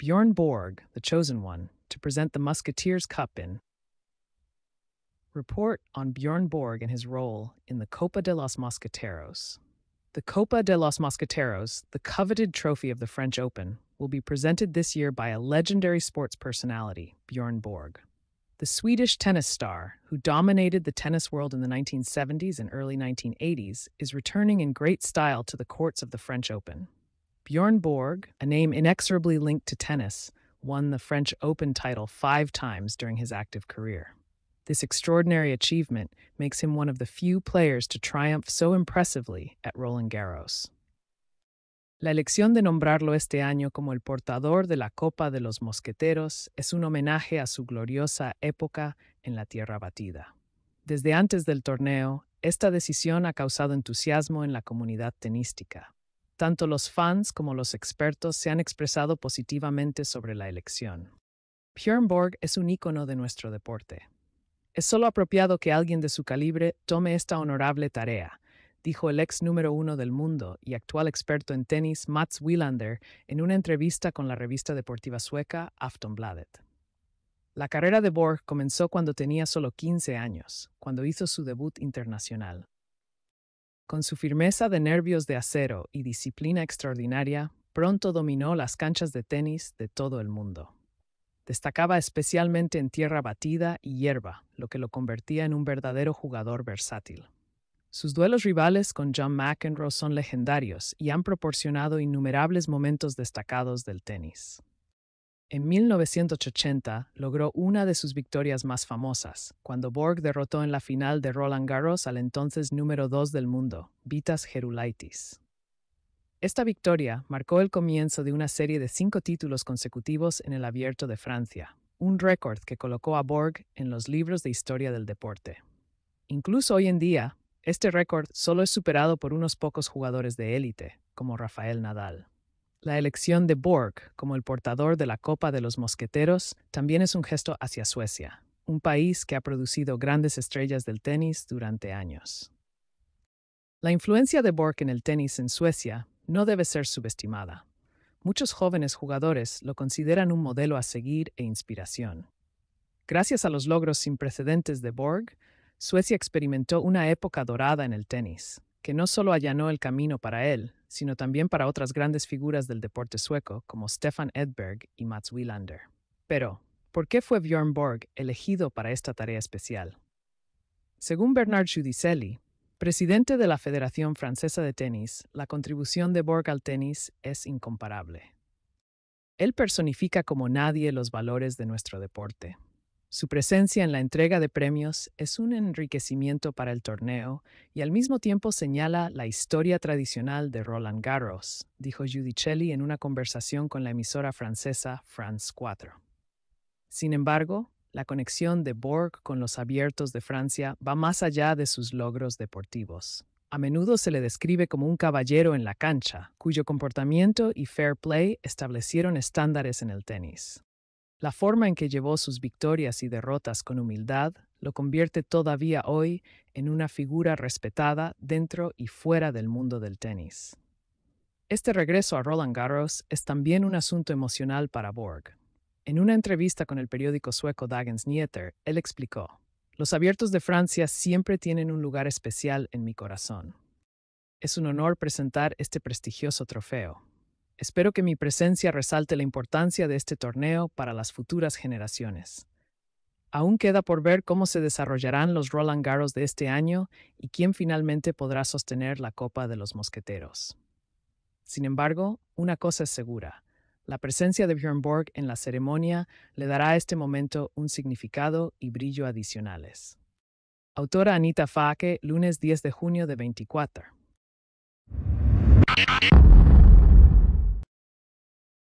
Bjorn Borg, the chosen one, to present the Musketeers' Cup in. Report on Bjorn Borg and his role in the Copa de los Mosqueteros. The Copa de los Mosqueteros, the coveted trophy of the French Open, will be presented this year by a legendary sports personality, Bjorn Borg. The Swedish tennis star, who dominated the tennis world in the 1970s and early 1980s, is returning in great style to the courts of the French Open. Bjorn Borg, a name inexorably linked to tennis, won the French Open title five times during his active career. This extraordinary achievement makes him one of the few players to triumph so impressively at Roland Garros. La elección de nombrarlo este año como el portador de la Copa de los Mosqueteros es un homenaje a su gloriosa época en la Tierra Batida. Desde antes del torneo, esta decisión ha causado entusiasmo en la comunidad tenística. Tanto los fans como los expertos se han expresado positivamente sobre la elección. Björn Borg es un ícono de nuestro deporte. Es solo apropiado que alguien de su calibre tome esta honorable tarea, dijo el ex número uno del mundo y actual experto en tenis Mats Wilander en una entrevista con la revista deportiva sueca Aftonbladet. La carrera de Borg comenzó cuando tenía solo 15 años, cuando hizo su debut internacional. Con su firmeza de nervios de acero y disciplina extraordinaria, pronto dominó las canchas de tenis de todo el mundo. Destacaba especialmente en tierra batida y hierba, lo que lo convertía en un verdadero jugador versátil. Sus duelos rivales con John McEnroe son legendarios y han proporcionado innumerables momentos destacados del tenis. En 1980 logró una de sus victorias más famosas, cuando Borg derrotó en la final de Roland Garros al entonces número 2 del mundo, Vitas Gerulaitis. Esta victoria marcó el comienzo de una serie de cinco títulos consecutivos en el Abierto de Francia, un récord que colocó a Borg en los libros de historia del deporte. Incluso hoy en día, este récord solo es superado por unos pocos jugadores de élite, como Rafael Nadal. La elección de Borg como el portador de la Copa de los Mosqueteros también es un gesto hacia Suecia, un país que ha producido grandes estrellas del tenis durante años. La influencia de Borg en el tenis en Suecia no debe ser subestimada. Muchos jóvenes jugadores lo consideran un modelo a seguir e inspiración. Gracias a los logros sin precedentes de Borg, Suecia experimentó una época dorada en el tenis, que no solo allanó el camino para él, sino también para otras grandes figuras del deporte sueco como Stefan Edberg y Mats Wilander. Pero, ¿por qué fue Björn Borg elegido para esta tarea especial? Según Bernard Giudicelli, presidente de la Federación Francesa de Tenis, la contribución de Borg al tenis es incomparable. Él personifica como nadie los valores de nuestro deporte, su presencia en la entrega de premios es un enriquecimiento para el torneo y al mismo tiempo señala la historia tradicional de Roland Garros, dijo Giudicelli en una conversación con la emisora francesa France 4. Sin embargo, la conexión de Borg con los abiertos de Francia va más allá de sus logros deportivos. A menudo se le describe como un caballero en la cancha, cuyo comportamiento y fair play establecieron estándares en el tenis. La forma en que llevó sus victorias y derrotas con humildad lo convierte todavía hoy en una figura respetada dentro y fuera del mundo del tenis. Este regreso a Roland Garros es también un asunto emocional para Borg. En una entrevista con el periódico sueco Dagens Nyheter, él explicó, Los abiertos de Francia siempre tienen un lugar especial en mi corazón. Es un honor presentar este prestigioso trofeo. Espero que mi presencia resalte la importancia de este torneo para las futuras generaciones. Aún queda por ver cómo se desarrollarán los Roland Garros de este año y quién finalmente podrá sostener la Copa de los Mosqueteros. Sin embargo, una cosa es segura. La presencia de Bjorn Borg en la ceremonia le dará a este momento un significado y brillo adicionales. Autora Anita Faque, lunes 10 de junio de 24.